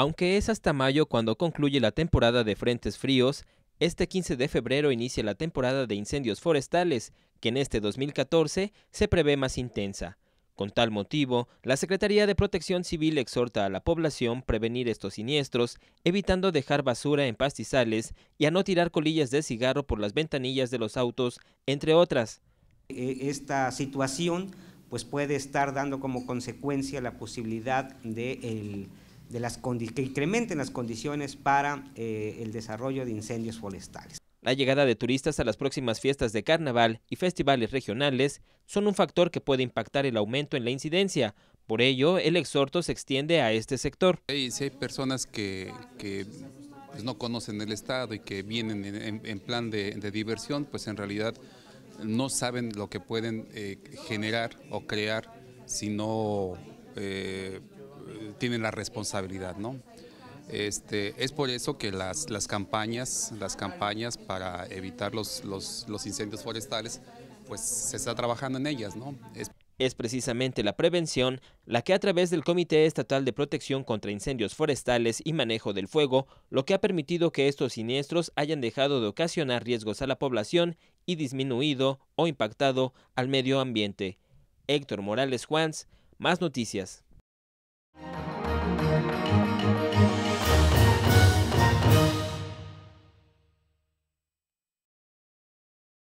Aunque es hasta mayo cuando concluye la temporada de frentes fríos, este 15 de febrero inicia la temporada de incendios forestales, que en este 2014 se prevé más intensa. Con tal motivo, la Secretaría de Protección Civil exhorta a la población prevenir estos siniestros, evitando dejar basura en pastizales y a no tirar colillas de cigarro por las ventanillas de los autos, entre otras. E, esta situación pues puede estar dando como consecuencia la posibilidad de de las que incrementen las condiciones para eh, el desarrollo de incendios forestales. La llegada de turistas a las próximas fiestas de carnaval y festivales regionales son un factor que puede impactar el aumento en la incidencia. Por ello, el exhorto se extiende a este sector. Si hay personas que, pues, no conocen el Estado y que vienen en, plan de, diversión, pues en realidad no saben lo que pueden eh, generar o crear si no eh, tienen la responsabilidad, ¿no? Este, es por eso que las, campañas, las campañas para evitar los, incendios forestales, pues se está trabajando en ellas, ¿no? Es... precisamente la prevención la que a través del Comité Estatal de Protección contra Incendios Forestales y Manejo del Fuego, lo que ha permitido que estos siniestros hayan dejado de ocasionar riesgos a la población y disminuido o impactado al medio ambiente. Héctor Morales Juans, más noticias.